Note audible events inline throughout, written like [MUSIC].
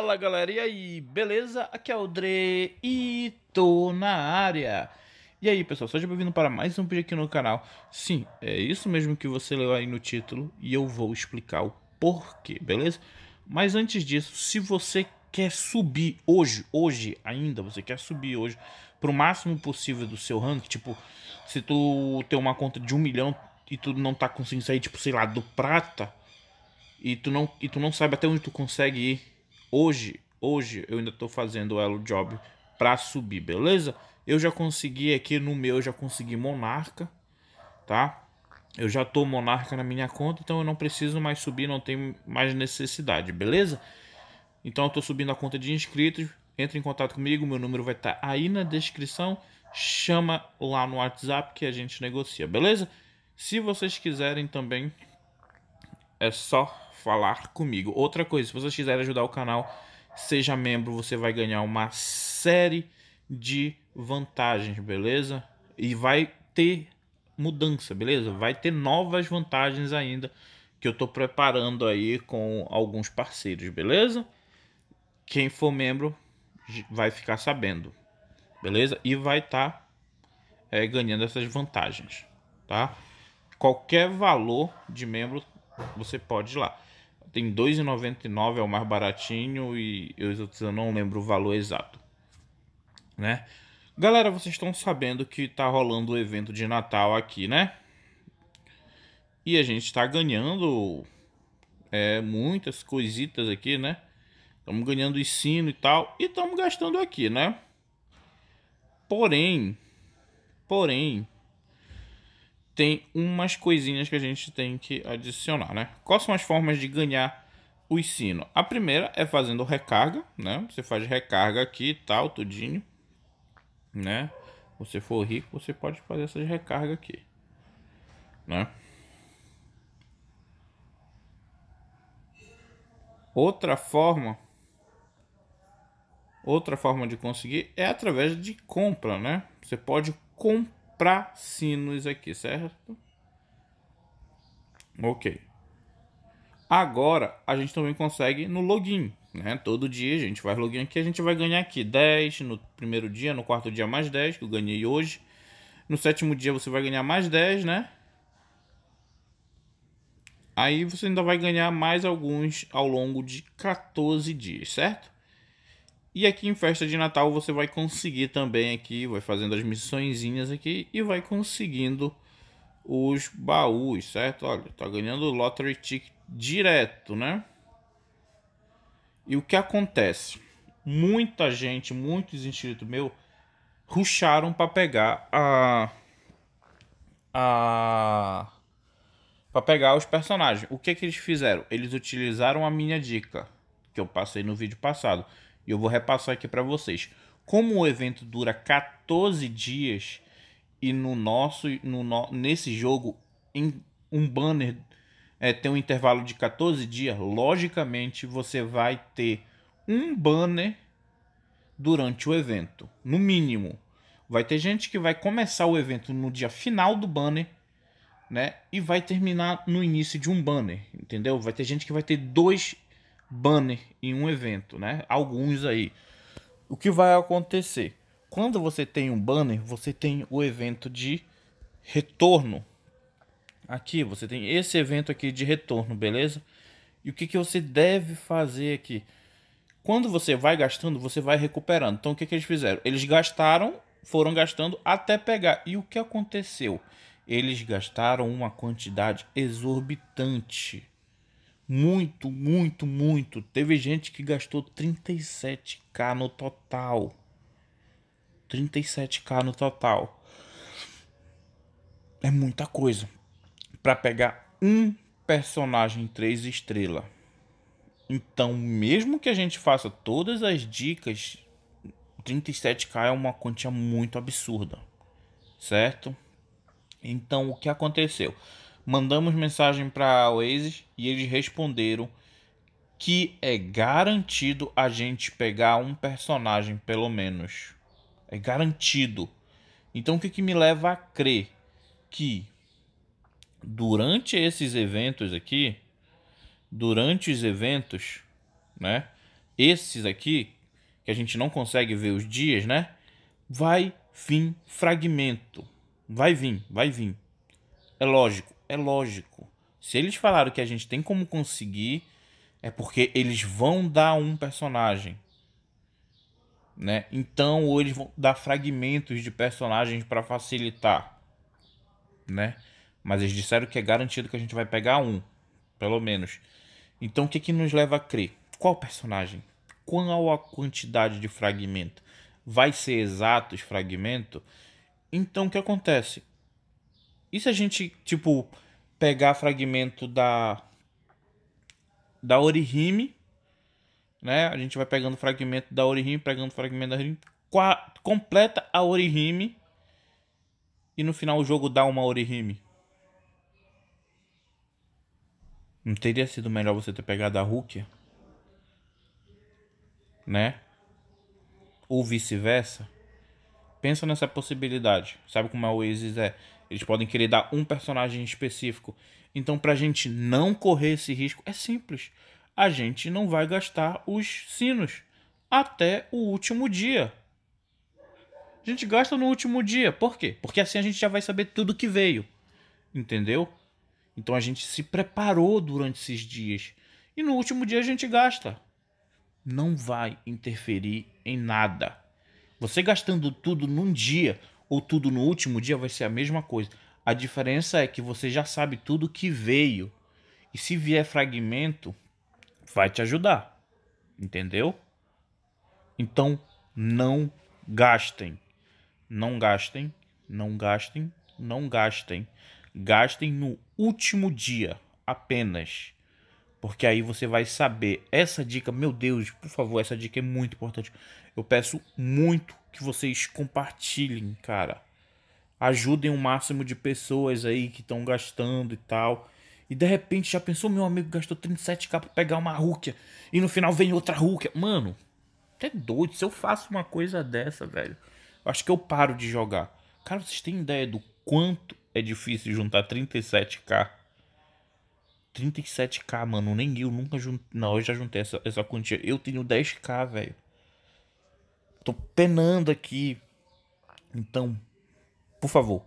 Fala galera, e aí, beleza? Aqui é o Dre e tô na área. E aí pessoal, seja bem-vindo para mais um vídeo aqui no canal. Sim, é isso mesmo que você leu aí no título e eu vou explicar o porquê, beleza? Mas antes disso, se você quer subir hoje, hoje ainda, você quer subir hoje pro máximo possível do seu rank, tipo, se tu tem uma conta de um milhão e tu não tá conseguindo sair, tipo, sei lá, do prata... E tu, não, e tu não sabe até onde tu consegue ir Hoje, hoje eu ainda estou fazendo o Elo Job para subir, beleza? Eu já consegui aqui no meu, eu já consegui Monarca, tá? Eu já tô Monarca na minha conta, então eu não preciso mais subir, não tem mais necessidade, beleza? Então eu tô subindo a conta de inscritos, entre em contato comigo, meu número vai estar tá aí na descrição, chama lá no WhatsApp que a gente negocia, beleza? Se vocês quiserem também, é só falar comigo. Outra coisa, se vocês quiserem ajudar o canal, seja membro, você vai ganhar uma série de vantagens, beleza? E vai ter mudança, beleza? Vai ter novas vantagens ainda que eu tô preparando aí com alguns parceiros, beleza? Quem for membro vai ficar sabendo, beleza? E vai estar tá, é, ganhando essas vantagens, tá? Qualquer valor de membro você pode ir lá tem 2,99 é o mais baratinho e eu não lembro o valor exato, né? Galera, vocês estão sabendo que tá rolando o evento de Natal aqui, né? E a gente está ganhando é, muitas coisitas aqui, né? Estamos ganhando ensino e tal e estamos gastando aqui, né? Porém, porém, tem umas coisinhas que a gente tem que adicionar, né? Quais são as formas de ganhar o ensino? A primeira é fazendo recarga, né? Você faz recarga aqui e tal, tudinho, né? Você for rico, você pode fazer essas recargas aqui, né? Outra forma outra forma de conseguir é através de compra, né? Você pode comprar para sinos aqui, certo? Ok. Agora, a gente também consegue no login, né? Todo dia a gente vai login aqui, a gente vai ganhar aqui 10 no primeiro dia, no quarto dia mais 10, que eu ganhei hoje. No sétimo dia você vai ganhar mais 10, né? Aí você ainda vai ganhar mais alguns ao longo de 14 dias, certo? E aqui em festa de Natal você vai conseguir também aqui, vai fazendo as missõezinhas aqui e vai conseguindo os baús, certo? Olha, tá ganhando lottery ticket direto, né? E o que acontece? Muita gente, muitos inscritos meu ruxaram para pegar a a para pegar os personagens. O que que eles fizeram? Eles utilizaram a minha dica que eu passei no vídeo passado e eu vou repassar aqui para vocês. Como o evento dura 14 dias e no nosso no, nesse jogo em, um banner é, tem um intervalo de 14 dias, logicamente você vai ter um banner durante o evento, no mínimo. Vai ter gente que vai começar o evento no dia final do banner, né? E vai terminar no início de um banner, entendeu? Vai ter gente que vai ter dois banner em um evento, né? Alguns aí. O que vai acontecer? Quando você tem um banner, você tem o evento de retorno. Aqui você tem esse evento aqui de retorno, beleza? E o que, que você deve fazer aqui? Quando você vai gastando, você vai recuperando. Então o que, que eles fizeram? Eles gastaram, foram gastando até pegar. E o que aconteceu? Eles gastaram uma quantidade exorbitante muito, muito, muito. Teve gente que gastou 37k no total. 37k no total. É muita coisa. Para pegar um personagem 3 estrela. Então, mesmo que a gente faça todas as dicas, 37k é uma quantia muito absurda, certo? Então, o que aconteceu? Mandamos mensagem para a Oasis e eles responderam que é garantido a gente pegar um personagem, pelo menos. É garantido. Então o que, que me leva a crer que durante esses eventos aqui, durante os eventos, né? Esses aqui, que a gente não consegue ver os dias, né? Vai vir fragmento. Vai vir, vai vir. É lógico. É lógico. Se eles falaram que a gente tem como conseguir, é porque eles vão dar um personagem. Né? Então, ou eles vão dar fragmentos de personagens para facilitar, né? Mas eles disseram que é garantido que a gente vai pegar um, pelo menos. Então, o que que nos leva a crer? Qual personagem? Qual a quantidade de fragmento? Vai ser exato os fragmentos? Então, o que acontece? E se a gente, tipo, pegar fragmento da da Orihime, né? A gente vai pegando fragmento da Orihime, pegando fragmento da Orihime, completa a Orihime e no final o jogo dá uma Orihime. Não teria sido melhor você ter pegado a Rukia? Né? Ou vice-versa? Pensa nessa possibilidade. Sabe como a Oasis é? Eles podem querer dar um personagem específico. Então, para a gente não correr esse risco, é simples. A gente não vai gastar os sinos até o último dia. A gente gasta no último dia. Por quê? Porque assim a gente já vai saber tudo que veio. Entendeu? Então a gente se preparou durante esses dias. E no último dia a gente gasta. Não vai interferir em nada. Você gastando tudo num dia, ou tudo no último dia vai ser a mesma coisa. A diferença é que você já sabe tudo que veio. E se vier fragmento, vai te ajudar. Entendeu? Então, não gastem. Não gastem, não gastem, não gastem. Gastem no último dia apenas. Porque aí você vai saber. Essa dica, meu Deus, por favor, essa dica é muito importante. Eu peço muito que vocês compartilhem, cara. Ajudem o máximo de pessoas aí que estão gastando e tal. E de repente já pensou, meu amigo gastou 37k pra pegar uma Rukia. E no final vem outra Rukia. Mano, até doido. Se eu faço uma coisa dessa, velho. Eu acho que eu paro de jogar. Cara, vocês têm ideia do quanto é difícil juntar 37k 37k, mano. Nem eu nunca juntei. Não, eu já juntei essa, essa quantia. Eu tenho 10k, velho. Tô penando aqui. Então, por favor,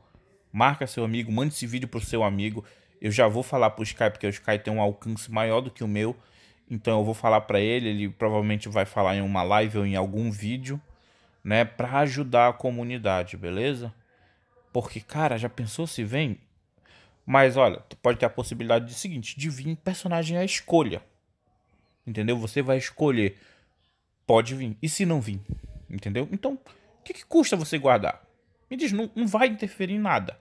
marca seu amigo, mande esse vídeo pro seu amigo. Eu já vou falar pro Sky, porque o Sky tem um alcance maior do que o meu. Então eu vou falar para ele, ele provavelmente vai falar em uma live ou em algum vídeo, né, para ajudar a comunidade, beleza? Porque cara, já pensou se vem mas olha, tu pode ter a possibilidade de seguinte, de vir personagem à escolha. Entendeu? Você vai escolher. Pode vir. E se não vir? Entendeu? Então, o que, que, custa você guardar? Me diz, não, não vai interferir em nada.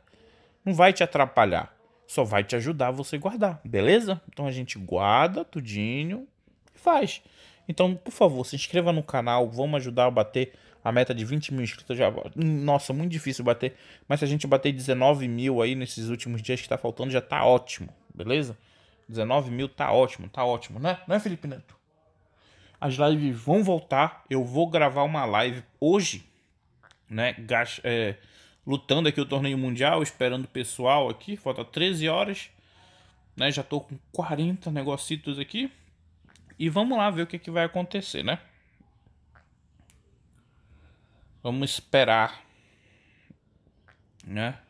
Não vai te atrapalhar. Só vai te ajudar você guardar, beleza? Então a gente guarda tudinho e faz. Então, por favor, se inscreva no canal, vamos ajudar a bater a meta de 20 mil inscritos já. Nossa, muito difícil bater. Mas se a gente bater 19 mil aí nesses últimos dias que tá faltando, já tá ótimo, beleza? 19 mil tá ótimo, tá ótimo, né? Não é, Felipe Neto? As lives vão voltar. Eu vou gravar uma live hoje, né? Gás, é, lutando aqui o torneio mundial, esperando o pessoal aqui. Falta 13 horas, né? Já tô com 40 negocitos aqui. E vamos lá ver o que, que vai acontecer, né? Vamos esperar, né?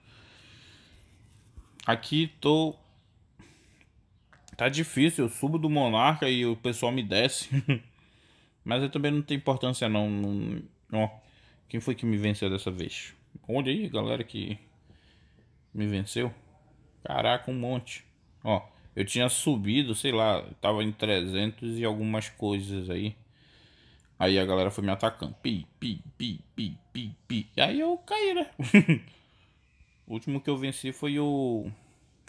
Aqui tô tá difícil, eu subo do monarca e o pessoal me desce. [LAUGHS] Mas eu também não tem importância não, não, ó. Quem foi que me venceu dessa vez? Onde aí, galera que me venceu? Caraca, um monte. Ó, eu tinha subido, sei lá, tava em 300 e algumas coisas aí. Aí a galera foi me atacando. Pi, pi, pi, pi, pi, pi. E aí eu caí, né? [LAUGHS] o último que eu venci foi o.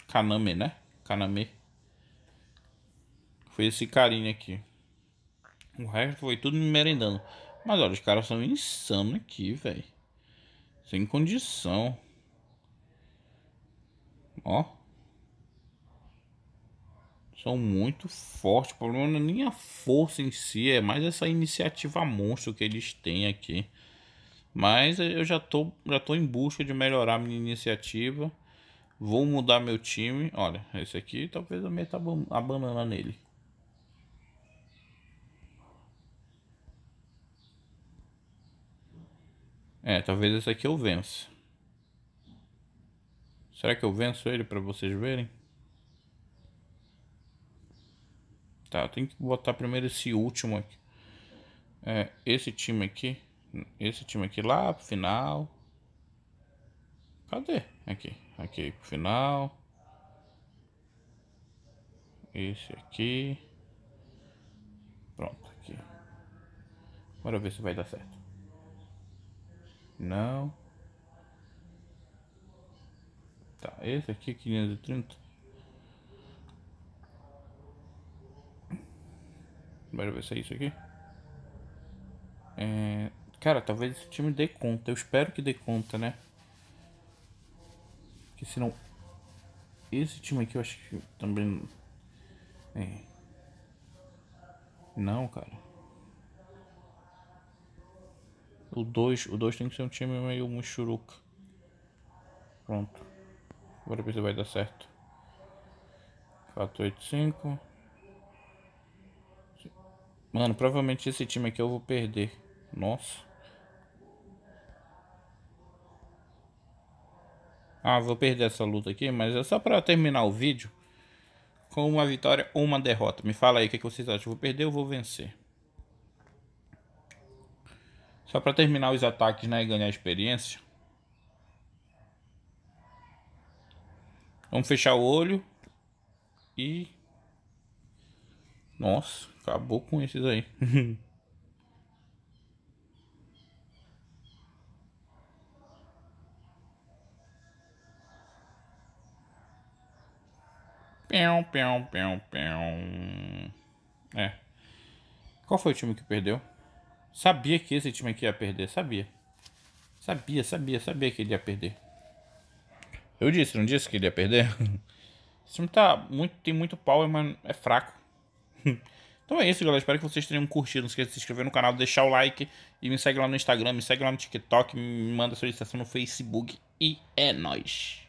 Kaname, né? Kaname. Foi esse carinha aqui. O resto foi tudo me merendando. Mas olha, os caras são insanos aqui, velho. Sem condição. Ó são muito fortes. O problema não é nem a força em si, é mais essa iniciativa monstro que eles têm aqui. Mas eu já tô, já tô em busca de melhorar minha iniciativa. Vou mudar meu time. Olha, esse aqui talvez eu meta a banana nele. É, talvez esse aqui eu vença. Será que eu venço ele para vocês verem? Tá, tem que botar primeiro esse último aqui. É, esse time aqui. Esse time aqui lá pro final. Cadê? Aqui. Aqui pro final. Esse aqui. Pronto, aqui. Bora ver se vai dar certo. Não. Tá, esse aqui 530. Bora ver se é isso aqui. É... Cara, talvez esse time dê conta. Eu espero que dê conta, né? Porque senão... Esse time aqui eu acho que também... É. Não, cara. O 2 o dois tem que ser um time meio muxuruca. Pronto. Agora ver se vai dar certo. 485. Mano, provavelmente esse time aqui eu vou perder. Nossa. Ah, vou perder essa luta aqui, mas é só pra terminar o vídeo com uma vitória ou uma derrota. Me fala aí o que, que vocês acham. Vou perder ou vou vencer? Só pra terminar os ataques né, e ganhar experiência. Vamos fechar o olho e nossa, acabou com esses aí. [LAUGHS] Pão, pão, pão, pão. É. Qual foi o time que perdeu? Sabia que esse time aqui ia perder, sabia. Sabia, sabia, sabia que ele ia perder. Eu disse, não disse que ele ia perder? [LAUGHS] Esse time tá muito, tem muito power, mas é fraco. [LAUGHS] Então é isso, galera. Espero que vocês tenham curtido. Não esqueça de se inscrever no canal, deixar o like e me segue lá no Instagram, me segue lá no TikTok, me manda solicitação no Facebook. E é nóis.